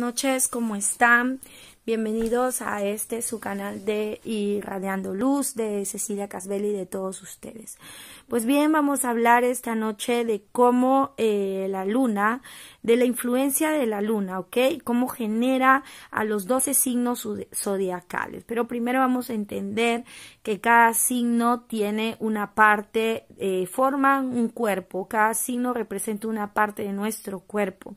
noches, ¿cómo están? Bienvenidos a este su canal de Irradiando Luz de Cecilia Casbelli y de todos ustedes. Pues bien, vamos a hablar esta noche de cómo eh, la luna, de la influencia de la luna, ¿ok? Cómo genera a los 12 signos zodiacales. Pero primero vamos a entender que cada signo tiene una parte, eh, forma un cuerpo, cada signo representa una parte de nuestro cuerpo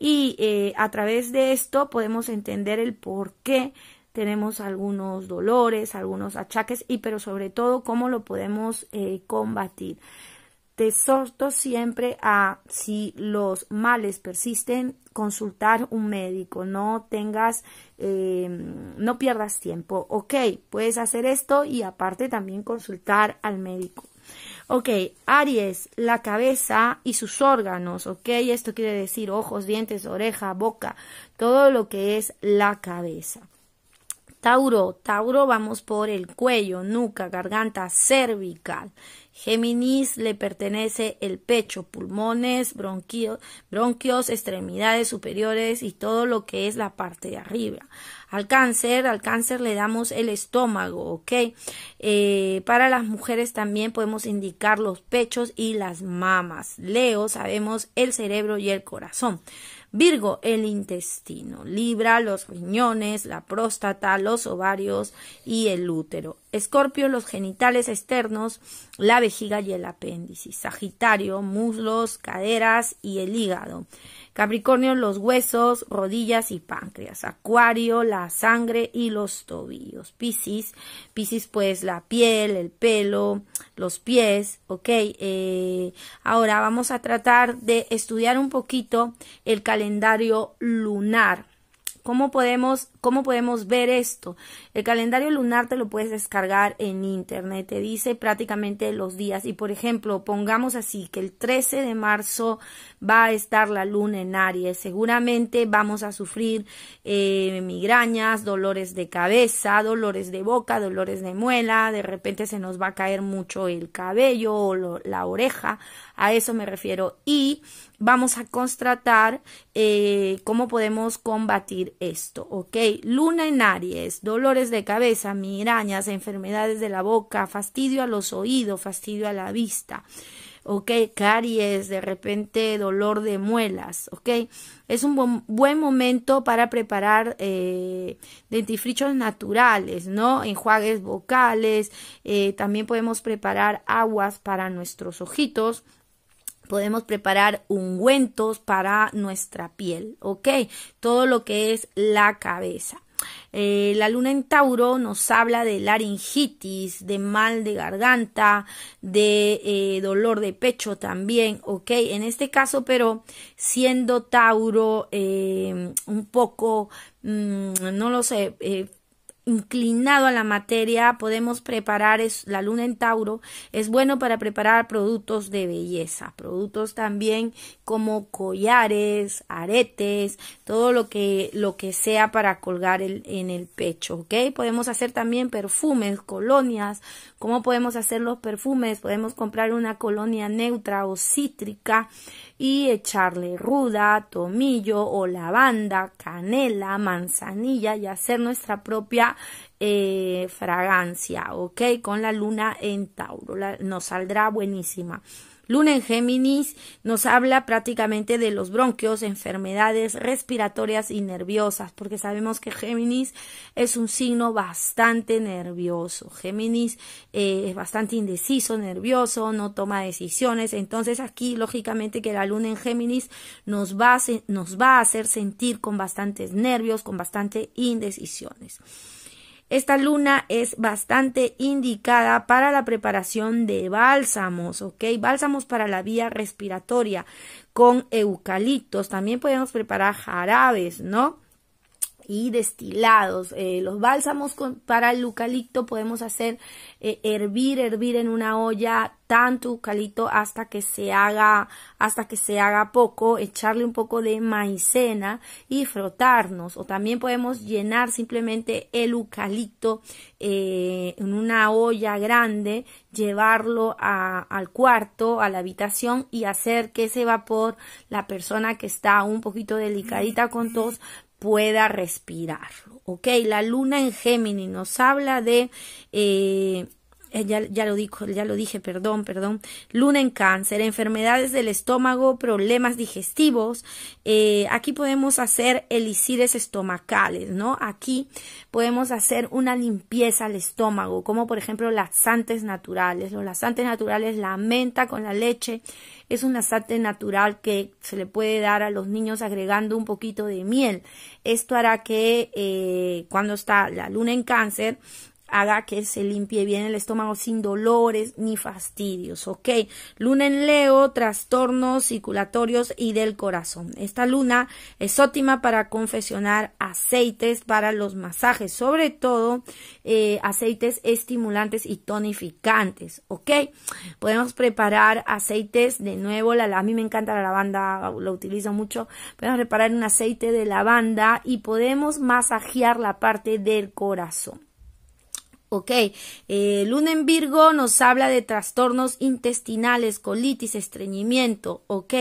y eh, a través de esto podemos entender el por qué tenemos algunos dolores, algunos achaques y pero sobre todo cómo lo podemos eh, combatir. Te exhorto siempre a, si los males persisten, consultar un médico, no tengas, em, no pierdas tiempo. Ok, puedes hacer esto y aparte también consultar al médico. Ok, Aries, la cabeza y sus órganos, ok, esto quiere decir ojos, dientes, oreja, boca, todo lo que es la cabeza. Tauro, Tauro vamos por el cuello, nuca, garganta, cervical. Géminis le pertenece el pecho, pulmones, bronquios, bronquios, extremidades superiores y todo lo que es la parte de arriba al cáncer, al cáncer le damos el estómago, ¿ok? Eh, para las mujeres también podemos indicar los pechos y las mamas. Leo, sabemos el cerebro y el corazón. Virgo, el intestino. Libra, los riñones, la próstata, los ovarios y el útero. Escorpio, los genitales externos, la vejiga y el apéndice. Sagitario, muslos, caderas y el hígado. Capricornio, los huesos, rodillas y páncreas. Acuario, la sangre y los tobillos. Piscis, Piscis pues la piel, el pelo, los pies, ¿ok? Eh, ahora vamos a tratar de estudiar un poquito el calendario lunar. ¿Cómo podemos ¿Cómo podemos ver esto? El calendario lunar te lo puedes descargar en internet, te dice prácticamente los días y por ejemplo, pongamos así que el 13 de marzo va a estar la luna en Aries, seguramente vamos a sufrir eh, migrañas, dolores de cabeza, dolores de boca, dolores de muela, de repente se nos va a caer mucho el cabello o la oreja, a eso me refiero y vamos a constatar eh, cómo podemos combatir esto, ¿ok? luna en Aries, dolores de cabeza, mirañas, enfermedades de la boca, fastidio a los oídos, fastidio a la vista. ¿ok? Caries, de repente dolor de muelas, ¿ok? Es un buen, momento para preparar eh, dentifrichos naturales, ¿no? Enjuagues vocales, eh, también podemos preparar aguas para nuestros ojitos podemos preparar ungüentos para nuestra piel, ¿ok? Todo lo que es la cabeza. Eh, la luna en Tauro nos habla de laringitis, de mal de garganta, de eh, dolor de pecho también, ¿ok? En este caso, pero siendo Tauro eh, un poco, mm, no lo sé, inclinado a la materia, podemos preparar, la luna en Tauro es bueno para preparar productos de belleza, productos también como collares, aretes, todo lo que, lo que sea para colgar en el pecho, ¿ok? Podemos hacer también perfumes, colonias, ¿cómo podemos hacer los perfumes? Podemos comprar una colonia neutra o cítrica, y echarle ruda, tomillo o lavanda, canela, manzanilla y hacer nuestra propia eh, fragancia, ¿ok? Con la luna en Tauro, nos saldrá buenísima. Luna en Géminis nos habla prácticamente de los bronquios, enfermedades respiratorias y nerviosas, porque sabemos que Géminis es un signo bastante nervioso. Géminis eh, es bastante indeciso, nervioso, no toma decisiones. Entonces aquí, lógicamente, que la luna en Géminis nos va a, nos va a hacer sentir con bastantes nervios, con bastante indecisiones. Esta luna es bastante indicada para la preparación de bálsamos, ¿ok? Bálsamos para la vía respiratoria con eucaliptos. También podemos preparar jarabes, ¿no? y destilados. Eh, los bálsamos con, para el eucalipto podemos hacer eh, hervir, hervir en una olla tanto eucalipto hasta que se haga, hasta que se haga poco, echarle un poco de maicena y frotarnos. O también podemos llenar simplemente el eucalipto eh, en una olla grande, llevarlo al cuarto, a la habitación y hacer que ese vapor, la persona que está un poquito delicadita con tos, pueda respirarlo. ¿Ok? La luna en Géminis nos habla de eh, eh, ya, lo ya lo dije, perdón, perdón, luna en cáncer, enfermedades del estómago, problemas digestivos. Eh, aquí podemos hacer elixires estomacales, ¿no? Aquí podemos hacer una limpieza al estómago, como por ejemplo laxantes naturales. Los laxantes naturales, la menta con la leche, es un laxante natural que se le puede dar a los niños agregando un poquito de miel. Esto hará que eh, cuando está la luna en cáncer, haga que se limpie bien el estómago sin dolores ni fastidios, ¿ok? Luna en Leo, trastornos circulatorios y del corazón. Esta luna es óptima para confeccionar aceites para los masajes, sobre todo eh, aceites estimulantes y tonificantes, ¿ok? Podemos preparar aceites de nuevo, la, a mí me encanta la lavanda, la utilizo mucho, podemos preparar un aceite de lavanda y podemos masajear la parte del corazón. Ok, eh, Luna en Virgo nos habla de trastornos intestinales, colitis, estreñimiento. Ok,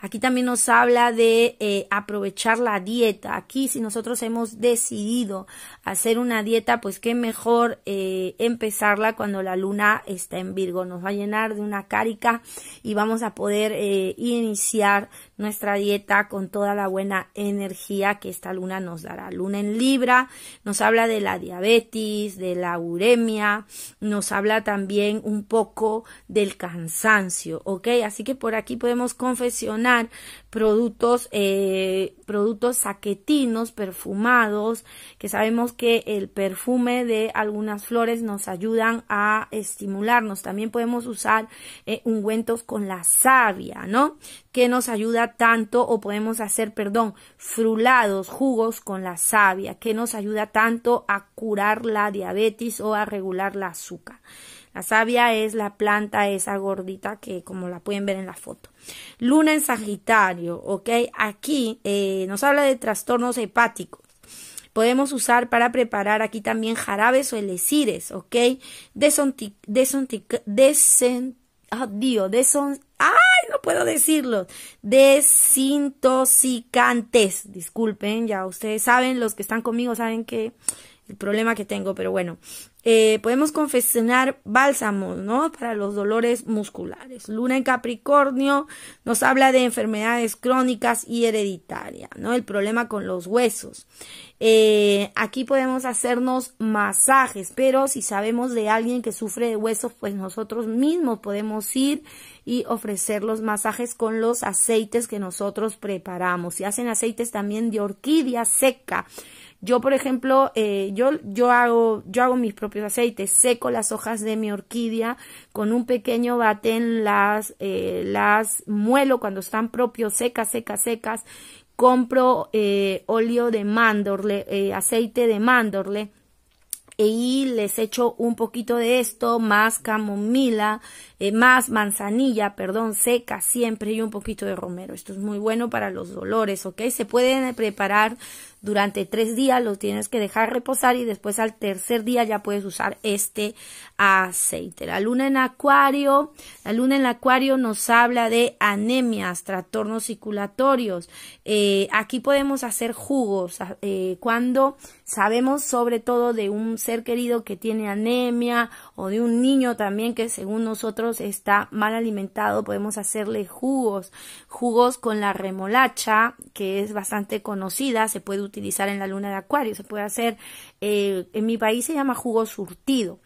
aquí también nos habla de eh, aprovechar la dieta. Aquí si nosotros hemos decidido hacer una dieta, pues qué mejor eh, empezarla cuando la Luna está en Virgo. Nos va a llenar de una cárica y vamos a poder eh, iniciar nuestra dieta con toda la buena energía que esta luna nos dará. Luna en Libra nos habla de la diabetes, de la uremia, nos habla también un poco del cansancio, ¿ok? Así que por aquí podemos confeccionar productos, eh, productos saquetinos, perfumados, que sabemos que el perfume de algunas flores nos ayudan a estimularnos. También podemos usar eh, ungüentos con la savia, ¿no? Que nos ayuda tanto o podemos hacer, perdón, frulados, jugos con la savia, que nos ayuda tanto a curar la diabetes o a regular la azúcar. La savia es la planta esa gordita que como la pueden ver en la foto. Luna en Sagitario, ¿ok? Aquí eh, nos habla de trastornos hepáticos. Podemos usar para preparar aquí también jarabes o elixires, ¿ok? desontic... desontic desen, oh, ah, Dios, deson, ah, puedo decirlo, desintoxicantes. Disculpen, ya ustedes saben, los que están conmigo saben que el problema que tengo, pero bueno, eh, podemos confeccionar bálsamos, ¿no? Para los dolores musculares. Luna en Capricornio nos habla de enfermedades crónicas y hereditarias, ¿no? El problema con los huesos. Eh, aquí podemos hacernos masajes, pero si sabemos de alguien que sufre de huesos, pues nosotros mismos podemos ir y ofrecer los masajes con los aceites que nosotros preparamos. Y hacen aceites también de orquídea seca. Yo, por ejemplo, eh, yo, yo, hago, yo hago mis propios aceites, seco las hojas de mi orquídea con un pequeño batén, las, eh, las muelo cuando están propios, secas, secas, secas. Compro eh, óleo de Mandorle, aceite de mandorle. E, y les echo un poquito de esto, más camomila, más manzanilla, perdón, seca siempre y un poquito de romero. Esto es muy bueno para los dolores, ¿ok? Se pueden preparar durante tres días, lo tienes que dejar reposar y después al tercer día ya puedes usar este aceite. La luna en acuario, la luna en acuario nos habla de anemias, trastornos circulatorios. Eh, aquí podemos hacer jugos ah, eh, cuando sabemos sobre todo de un ser querido que tiene anemia o de un niño también que según nosotros está mal alimentado, podemos hacerle jugos, jugos con la remolacha que es bastante conocida, se puede utilizar en la luna de acuario, se puede hacer, eh, en mi país se llama jugo surtido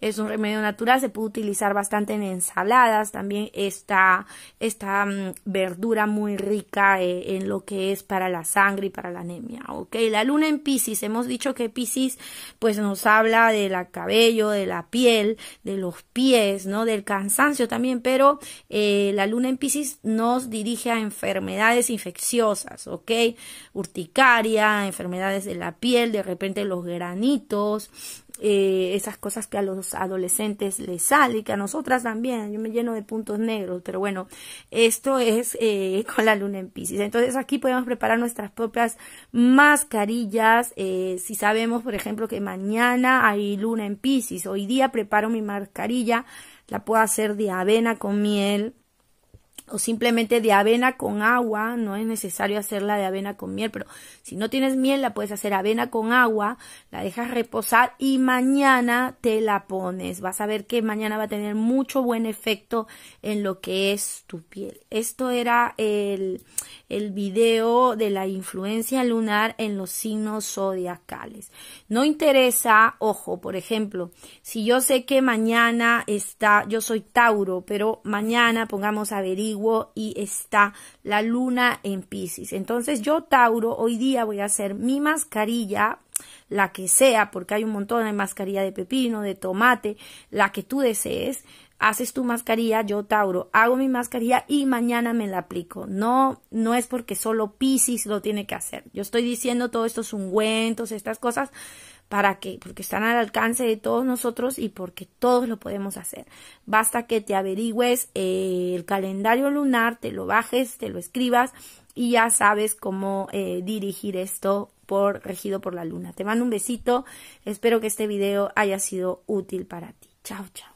es un remedio natural, se puede utilizar bastante en ensaladas, también está esta mm, verdura muy rica eh, en lo que es para la sangre y para la anemia, ¿ok? La luna en Pisces, hemos dicho que Pisces pues nos habla del cabello, de la piel, de los pies, ¿no? Del cansancio también, pero eh, la luna en Pisces nos dirige a enfermedades infecciosas, ¿ok? Urticaria, enfermedades de la piel, de repente los granitos, eh, esas cosas que a los adolescentes les sale y que a nosotras también. Yo me lleno de puntos negros, pero bueno, esto es eh, con la luna en piscis Entonces aquí podemos preparar nuestras propias mascarillas. Eh, si sabemos, por ejemplo, que mañana hay luna en piscis hoy día preparo mi mascarilla, la puedo hacer de avena con miel o simplemente de avena con agua, no es necesario hacerla de avena con miel, pero si no tienes miel la puedes hacer avena con agua, la dejas reposar y mañana te la pones. Vas a ver que mañana va a tener mucho buen efecto en lo que es tu piel. Esto era el, video de la influencia lunar en los signos zodiacales. No interesa, ojo, por ejemplo, si yo sé que mañana está, yo soy Tauro, pero mañana pongamos avería, y está la luna en Pisces. Entonces yo, Tauro, hoy día voy a hacer mi mascarilla la que sea, porque hay un montón de mascarilla de pepino, de tomate, la que tú desees, haces tu mascarilla, yo Tauro, hago mi mascarilla y mañana me la aplico. No, no es porque solo Pisces lo tiene que hacer. Yo estoy diciendo todos estos ungüentos, estas cosas, ¿Para qué? Porque están al alcance de todos nosotros y porque todos lo podemos hacer. Basta que te averigües eh, el calendario lunar, te lo bajes, te lo escribas y ya sabes cómo eh, dirigir esto por regido por la luna. Te mando un besito. Espero que este video haya sido útil para ti. Chao, chao.